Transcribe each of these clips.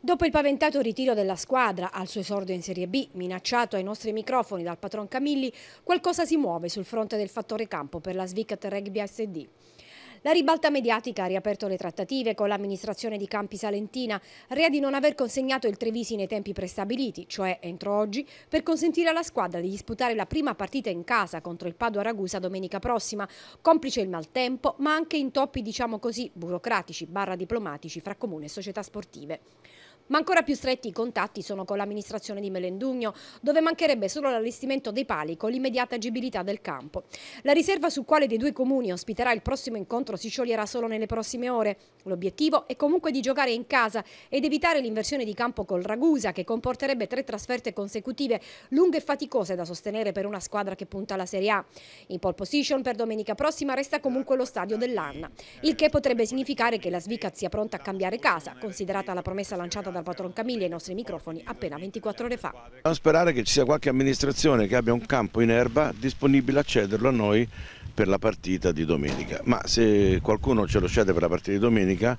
Dopo il paventato ritiro della squadra al suo esordio in Serie B, minacciato ai nostri microfoni dal patron Camilli, qualcosa si muove sul fronte del fattore campo per la Svicat Rugby SD. La ribalta mediatica ha riaperto le trattative con l'amministrazione di Campi Salentina, rea di non aver consegnato il Trevisi nei tempi prestabiliti, cioè entro oggi, per consentire alla squadra di disputare la prima partita in casa contro il Padua Ragusa domenica prossima, complice il maltempo, ma anche intoppi, diciamo così, burocratici, barra diplomatici fra comune e società sportive. Ma ancora più stretti i contatti sono con l'amministrazione di Melendugno, dove mancherebbe solo l'allestimento dei pali con l'immediata agibilità del campo. La riserva su quale dei due comuni ospiterà il prossimo incontro si scioglierà solo nelle prossime ore. L'obiettivo è comunque di giocare in casa ed evitare l'inversione di campo col Ragusa, che comporterebbe tre trasferte consecutive, lunghe e faticose da sostenere per una squadra che punta alla Serie A. In pole position per domenica prossima resta comunque lo stadio dell'Anna, il che potrebbe significare che la Svicat sia pronta a cambiare casa, considerata la promessa lanciata da dal patron Camiglia ai nostri microfoni appena 24 ore fa. Dobbiamo sperare che ci sia qualche amministrazione che abbia un campo in erba disponibile a cederlo a noi per la partita di domenica, ma se qualcuno ce lo cede per la partita di domenica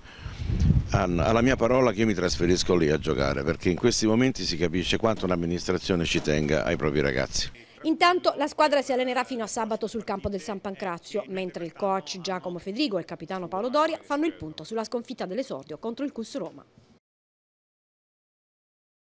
alla mia parola che io mi trasferisco lì a giocare perché in questi momenti si capisce quanto un'amministrazione ci tenga ai propri ragazzi. Intanto la squadra si allenerà fino a sabato sul campo del San Pancrazio, mentre il coach Giacomo Fedrigo e il capitano Paolo Doria fanno il punto sulla sconfitta dell'esordio contro il Cus Roma.